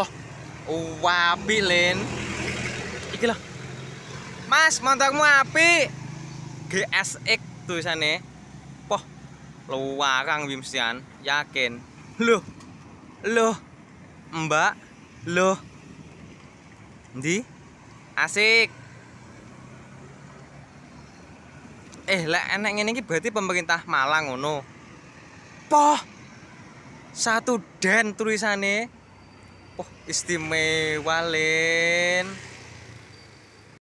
Loh, wapi len Iki loh. Mas, montokmu api. GSX tulisannya. Wah, luarang Wimsian, yakin. Loh. Loh. Mbak, loh. Ndi? Asik. Eh, lek enek ngene iki berarti pemerintah Malang ngono. Poh. Satu den tulisane. Oh, istimewa, Len.